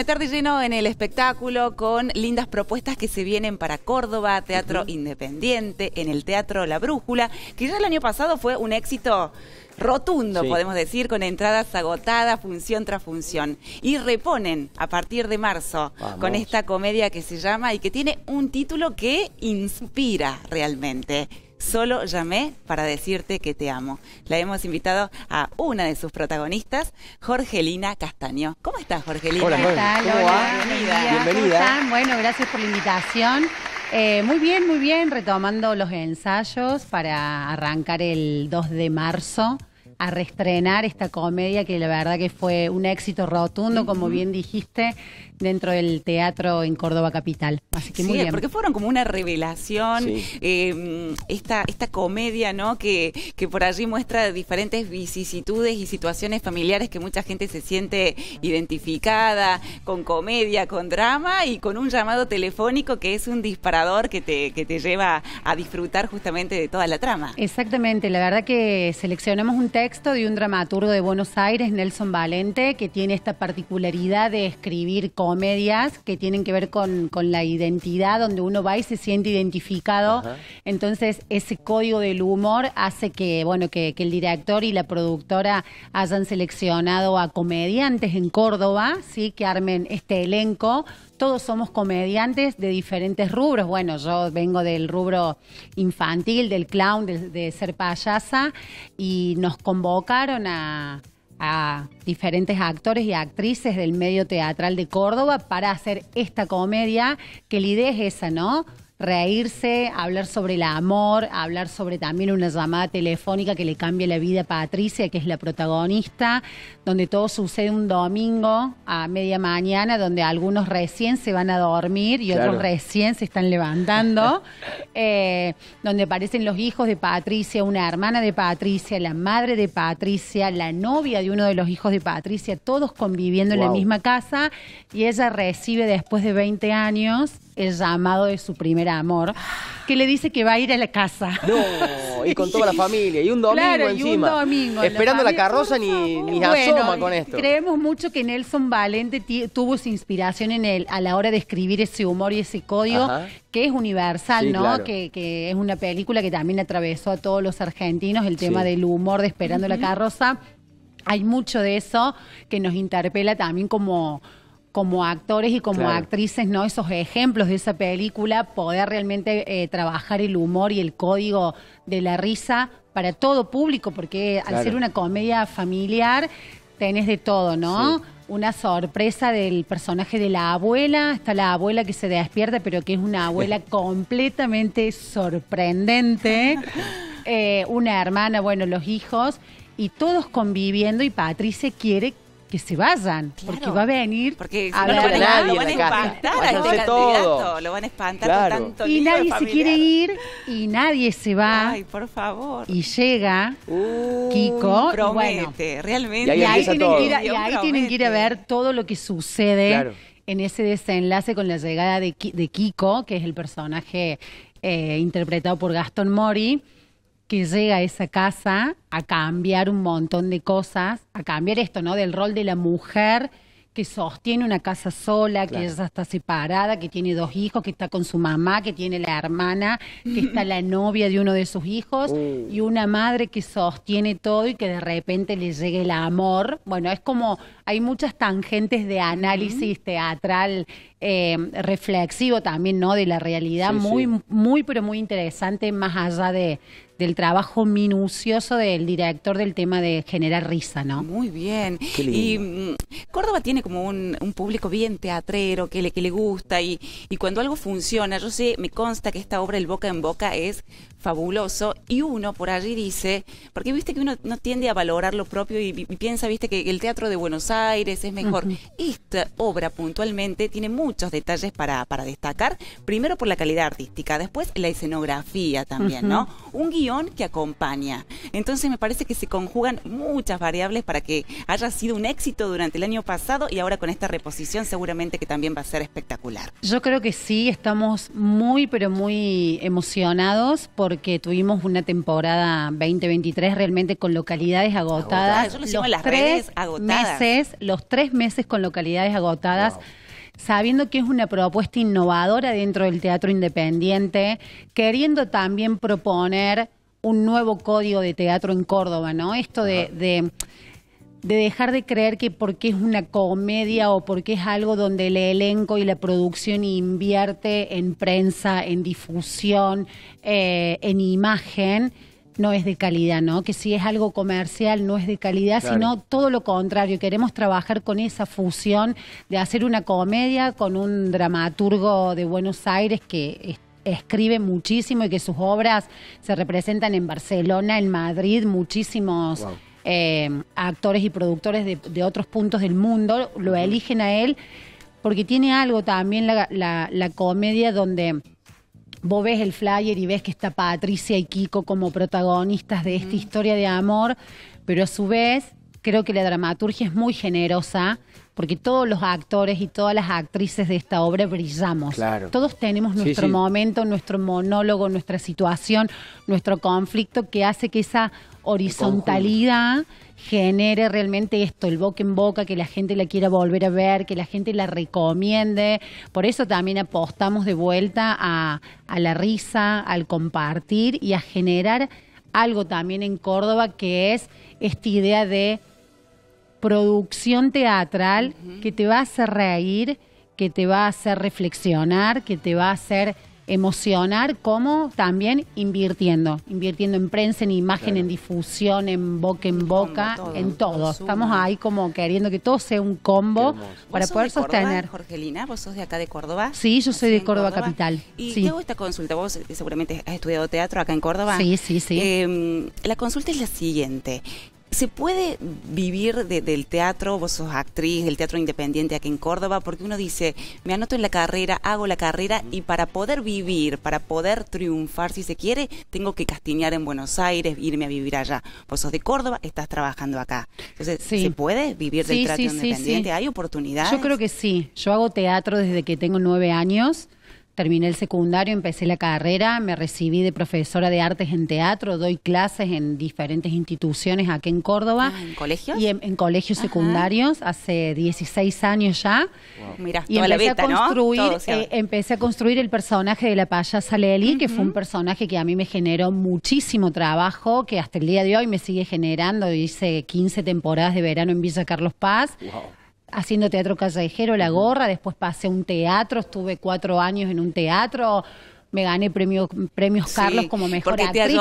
meter de lleno en el espectáculo con lindas propuestas que se vienen para Córdoba, Teatro Independiente, en el Teatro La Brújula, que ya el año pasado fue un éxito rotundo, podemos decir, con entradas agotadas, función tras función. Y reponen a partir de marzo con esta comedia que se llama y que tiene un título que inspira realmente. Solo llamé para decirte que te amo. La hemos invitado a una de sus protagonistas, Jorgelina Castaño. ¿Cómo estás, Jorgelina? Hola, ¿Cómo estás? Hola, bienvenida. ¿Cómo están? Bueno, gracias por la invitación. Eh, muy bien, muy bien, retomando los ensayos para arrancar el 2 de marzo a reestrenar esta comedia que la verdad que fue un éxito rotundo, como bien dijiste, dentro del teatro en Córdoba Capital. Así que muy bien. porque fueron como una revelación, eh, esta, esta comedia, ¿no? Que, que por allí muestra diferentes vicisitudes y situaciones familiares que mucha gente se siente identificada, con comedia, con drama y con un llamado telefónico que es un disparador que te, que te lleva a disfrutar justamente de toda la trama. Exactamente, la verdad que seleccionamos un texto texto de un dramaturgo de Buenos Aires, Nelson Valente, que tiene esta particularidad de escribir comedias que tienen que ver con, la identidad, donde uno va y se siente identificado. Entonces, ese código del humor hace que, bueno, el director y la productora hayan seleccionado a comediantes en Córdoba, ¿sí? que armen este elenco todos somos comediantes de diferentes rubros. Bueno, yo vengo del rubro infantil, del clown, de, ser payasa, y nos convocaron a, a diferentes actores y actrices del medio teatral de Córdoba para hacer esta comedia, que la idea es esa, ¿no? reírse, hablar sobre el amor, hablar sobre también una llamada telefónica que le cambia la vida a Patricia, que es la protagonista, donde todo sucede un domingo a media mañana, donde algunos recién se van a dormir y otros recién se están levantando, eh, donde aparecen los hijos de Patricia, una hermana de Patricia, la madre de Patricia, la novia de uno de los hijos de Patricia, todos conviviendo en la misma casa y ella recibe después de 20 años el llamado de su primer amor, que le dice que va a ir a la casa. No, y con toda la familia, y un domingo claro, y un domingo. Esperando la, carroza ni, asoma con esto. Creemos mucho que Nelson Valente tuvo su inspiración en él a la hora de escribir ese humor y ese código que es universal, ¿no? Que, es una película que también atravesó a todos los argentinos, el tema del humor de Esperando la carroza. Hay mucho de eso que nos interpela también como como actores y como actrices, ¿no? Esos ejemplos de esa película, poder realmente eh, trabajar el humor y el código de la risa para todo público, porque al ser una comedia familiar, tenés de todo, ¿no? Una sorpresa del personaje de la abuela, está la abuela que se despierta, pero que es una abuela completamente sorprendente, eh, una hermana, bueno, los hijos, y todos conviviendo y Patricia quiere que se vayan, porque va a venir. Porque a no lo van a, nadie lo van a espantar lo van a espantar tanto Y nadie se quiere ir y nadie se va. Ay, por favor. Y llega Kiko. bueno, realmente. Y ahí, tienen que, ir, a ver todo lo que sucede. En ese desenlace con la llegada de, Kiko, que es el personaje eh, interpretado por Gaston Mori, que llega a esa casa a cambiar un montón de cosas, a cambiar esto, ¿no? Del rol de la mujer que sostiene una casa sola, que ella está separada, que tiene dos hijos, que está con su mamá, que tiene la hermana, que está la novia de uno de sus hijos, mm. y una madre que sostiene todo y que de repente le llegue el amor. Bueno, es como hay muchas tangentes de análisis teatral eh, reflexivo también, ¿no? De la realidad, muy, muy, pero muy interesante, más allá de, del trabajo minucioso del director del tema de generar risa, ¿no? Muy bien. Y mm, Córdoba tiene como un, público bien teatrero que le, que le gusta y, y cuando algo funciona, yo sé, me consta que esta obra El Boca en Boca es fabuloso y uno por allí dice, porque viste que uno no tiende a valorar lo propio y, piensa, viste, que el teatro de Buenos Aires es mejor. Esta obra puntualmente tiene muy muchos detalles para, destacar. Primero por la calidad artística, después la escenografía también, ¿no? Un guión que acompaña. Entonces me parece que se conjugan muchas variables para que haya sido un éxito durante el año pasado y ahora con esta reposición seguramente que también va a ser espectacular. Yo creo que sí, estamos muy, pero muy emocionados porque tuvimos una temporada 2023 realmente con localidades agotadas. Yo lo los las tres meses, los tres meses con localidades agotadas sabiendo que es una propuesta innovadora dentro del teatro independiente, queriendo también proponer un nuevo código de teatro en Córdoba, ¿no? Esto de, de, dejar de creer que porque es una comedia o porque es algo donde el elenco y la producción invierte en prensa, en difusión, eh, en imagen, no es de calidad, ¿no? Que si es algo comercial no es de calidad, sino todo lo contrario. Queremos trabajar con esa fusión de hacer una comedia con un dramaturgo de Buenos Aires que escribe muchísimo y que sus obras se representan en Barcelona, en Madrid, muchísimos eh, actores y productores de, otros puntos del mundo lo eligen a él porque tiene algo también la comedia donde vos ves el flyer y ves que está Patricia y Kiko como protagonistas de esta historia de amor, pero a su vez creo que la dramaturgia es muy generosa porque todos los actores y todas las actrices de esta obra brillamos. Todos tenemos nuestro momento, nuestro monólogo, nuestra situación, nuestro conflicto que hace que esa horizontalidad genere realmente esto, el boca en boca, que la gente la quiera volver a ver, que la gente la recomiende. Por eso también apostamos de vuelta a la risa, al compartir y a generar algo también en Córdoba que es esta idea de producción teatral que te va a hacer reír, que te va a hacer reflexionar, que te va a hacer emocionar, como también invirtiendo, invirtiendo en prensa, en imagen, en difusión, en boca en boca, en todo. Estamos ahí como queriendo que todo sea un combo para poder sostener. vos sos de acá de Córdoba. Sí, yo soy de Córdoba, capital. Y hago esta consulta, vos eh, seguramente has estudiado teatro acá en Córdoba. Sí, sí, sí. Eh, la consulta es la siguiente. ¿Se puede vivir del teatro? Vos sos actriz del teatro independiente aquí en Córdoba, porque uno dice, me anoto en la carrera, hago la carrera y para poder vivir, para poder triunfar si se quiere, tengo que castiñar en Buenos Aires, irme a vivir allá. Vos sos de Córdoba, estás trabajando acá. Entonces, ¿se puede vivir del teatro independiente? ¿Hay oportunidades? Yo creo que sí. Yo hago teatro desde que tengo nueve años. Terminé el secundario, empecé la carrera, me recibí de profesora de artes en teatro, doy clases en diferentes instituciones aquí en Córdoba. Ah, ¿En colegios? Y en, colegios secundarios, hace 16 años ya. empecé, la a construir, eh, empecé a construir el personaje de la payasa Leli, que fue un personaje que a mí me generó muchísimo trabajo, que hasta el día de hoy me sigue generando. Hice 15 temporadas de verano en Villa Carlos Paz haciendo teatro callejero, la gorra, después pasé un teatro, estuve cuatro años en un teatro me gané premio, premios Carlos como mejor porque te actriz,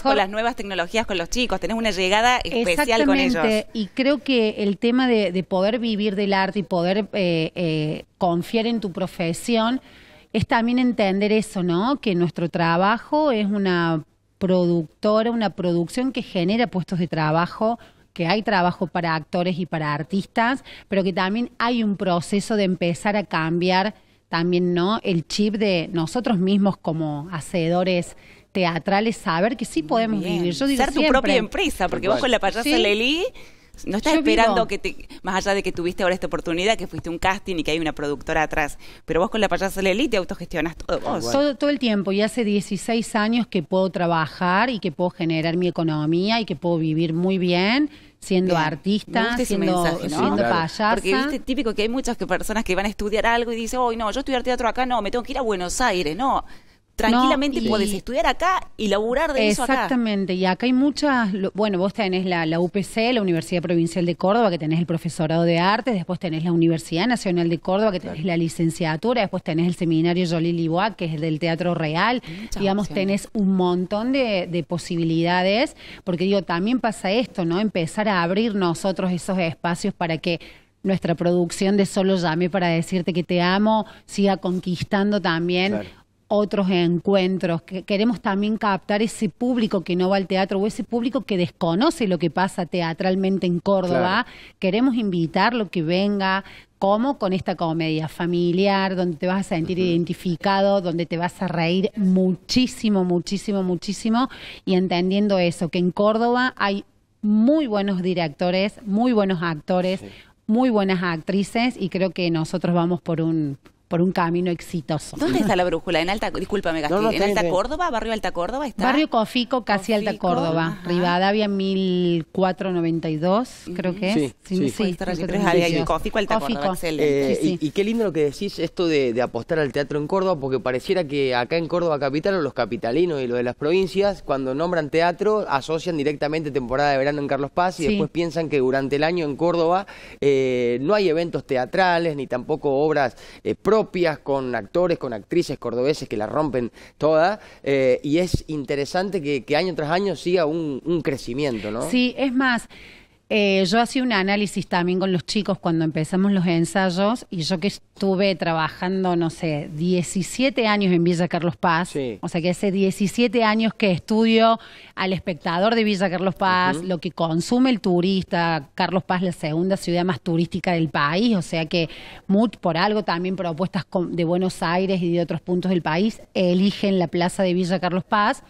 con las nuevas tecnologías con los chicos, tenés una llegada especial con ellos. Y creo que el tema de, poder vivir del arte y poder eh, eh, confiar en tu profesión es también entender eso, ¿no? Que nuestro trabajo es una productora, una producción que genera puestos de trabajo que hay trabajo para actores y para artistas, pero que también hay un proceso de empezar a cambiar también no el chip de nosotros mismos como hacedores teatrales, saber que sí podemos vivir. Yo Ser tu propia empresa, porque vos con la payasa ¿Sí? no estás esperando que te, más allá de que tuviste ahora esta oportunidad, que fuiste un casting y que hay una productora atrás, pero vos con la payasa Lely te autogestionas todo vos. Todo, todo el tiempo, y hace 16 años que puedo trabajar y que puedo generar mi economía y que puedo vivir muy bien siendo artista, siendo, Porque viste típico que hay muchas personas que van a estudiar algo y dicen, uy no, yo estudiar teatro acá, no, me tengo que ir a Buenos Aires, no tranquilamente puedes podés estudiar acá y laburar de eso acá. Exactamente, y acá hay muchas, bueno, vos tenés la, UPC, la Universidad Provincial de Córdoba, que tenés el profesorado de artes, después tenés la Universidad Nacional de Córdoba, que tenés la licenciatura, después tenés el seminario Jolie Liboa que es del Teatro Real, digamos, tenés un montón de, posibilidades, porque digo, también pasa esto, ¿no? Empezar a abrir nosotros esos espacios para que nuestra producción de Solo Llame para decirte que te amo siga conquistando también otros encuentros, queremos también captar ese público que no va al teatro o ese público que desconoce lo que pasa teatralmente en Córdoba. Queremos invitarlo que venga, como con esta comedia familiar, donde te vas a sentir identificado, donde te vas a reír muchísimo, muchísimo, muchísimo, y entendiendo eso, que en Córdoba hay muy buenos directores, muy buenos actores, muy buenas actrices, y creo que nosotros vamos por un por un camino exitoso. ¿Dónde está la brújula? En Alta, discúlpame, ¿En Alta Córdoba? ¿Barrio Alta Córdoba está? Barrio Cofico, casi Alta Córdoba. Rivadavia 1492, creo que es. Sí, sí, sí. Cofico, Alta Córdoba, excelente. Eh, y, qué lindo lo que decís, esto de, apostar al teatro en Córdoba, porque pareciera que acá en Córdoba capital o los capitalinos y los de las provincias, cuando nombran teatro, asocian directamente temporada de verano en Carlos Paz y después piensan que durante el año en Córdoba eh, no hay eventos teatrales ni tampoco obras eh, con actores, con actrices cordobeses que la rompen toda, eh, y es interesante que, año tras año siga un crecimiento, ¿no? Sí, es más, eh, yo hacía un análisis también con los chicos cuando empezamos los ensayos y yo que estuve trabajando, no sé, 17 años en Villa Carlos Paz, o sea que hace 17 años que estudio al espectador de Villa Carlos Paz, lo que consume el turista, Carlos Paz la segunda ciudad más turística del país, o sea que por algo también propuestas de Buenos Aires y de otros puntos del país eligen la plaza de Villa Carlos Paz.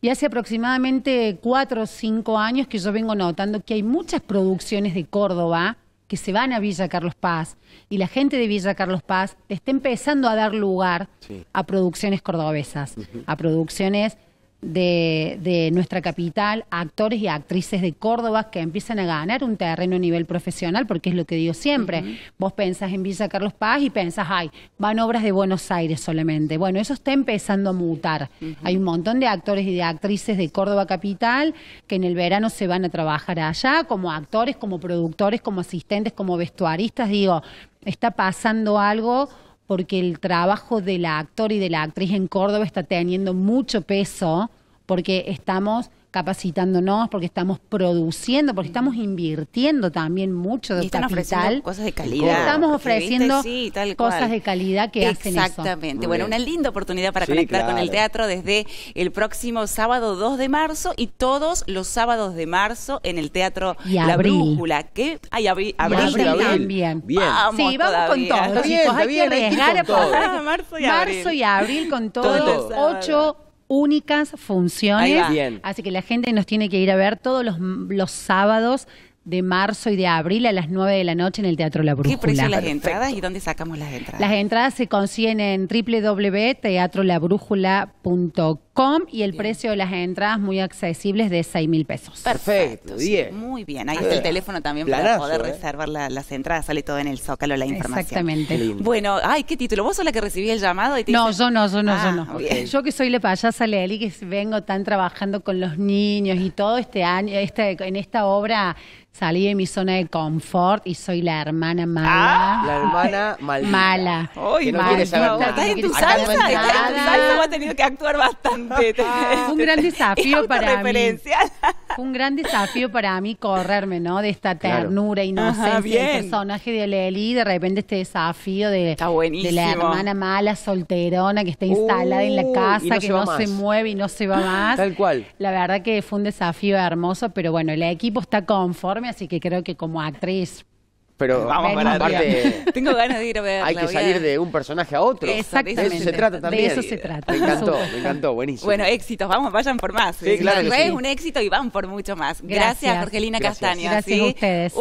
Y hace aproximadamente cuatro o cinco años que yo vengo notando que hay muchas producciones de Córdoba que se van a Villa Carlos Paz y la gente de Villa Carlos Paz está empezando a dar lugar a producciones cordobesas, a producciones de, nuestra capital actores y actrices de Córdoba que empiezan a ganar un terreno a nivel profesional, porque es lo que digo siempre. Vos pensás en Villa Carlos Paz y pensás, ay, van obras de Buenos Aires solamente. Bueno, eso está empezando a mutar. Hay un montón de actores y de actrices de Córdoba capital que en el verano se van a trabajar allá como actores, como productores, como asistentes, como vestuaristas. Digo, está pasando algo porque el trabajo del actor y de la actriz en Córdoba está teniendo mucho peso, porque estamos capacitándonos, porque estamos produciendo, porque estamos invirtiendo también mucho de y están Ofreciendo cosas de calidad. Estamos ofreciendo cosas de calidad que hacen eso. Exactamente. Bueno, una linda oportunidad para conectar con el teatro desde el próximo sábado 2 de marzo y todos los sábados de marzo en el Teatro La abril. Brújula. Que abril, también. Bien. Vamos sí, vamos con todo, Hay que arriesgar marzo y abril. Marzo y abril con todo únicas funciones. Así que la gente nos tiene que ir a ver todos los, los sábados de marzo y de abril a las 9 de la noche en el Teatro La Brújula. ¿Qué precio las entradas y dónde sacamos las entradas? Las entradas se consiguen en www.teatrolabrújula.com y el precio de las entradas muy accesibles de 6 mil pesos. Perfecto, bien. muy bien. Ahí ah. está el teléfono también para poder ¿eh? reservar las entradas. Sale todo en el Zócalo la información. Exactamente. Bueno, ay, qué título. ¿Vos sos la que recibí el llamado? Y te no, yo no, yo no, ah, yo no. Yo que soy la payasa Leli, que vengo tan trabajando con los niños y todo este año, este, en esta obra salí de mi zona de confort y soy la hermana mala. Ah. la hermana Mala. Hoy no quieres saber Estás en tu salsa, estás en tu salsa, tenido que actuar bastante. Fue un gran desafío para mí. un gran desafío para mí correrme, ¿no? De esta ternura, y inocencia del personaje de Leli, de repente este desafío de, la hermana mala, solterona, que está instalada en la uh, casa, que no se mueve y no se va más. Tal cual. La verdad que fue un desafío hermoso, pero bueno, el equipo está conforme, así que creo que como actriz pero vamos para aparte, tengo ganas de ir a ver. Hay que salir de un personaje a otro. Exactamente. De eso se trata también. De eso se trata. Me encantó, me encantó, buenísimo. Bueno, éxitos, vamos, vayan por más. Sí, claro. un éxito y van por mucho más. Gracias, Argelina Jorgelina Gracias. a ustedes.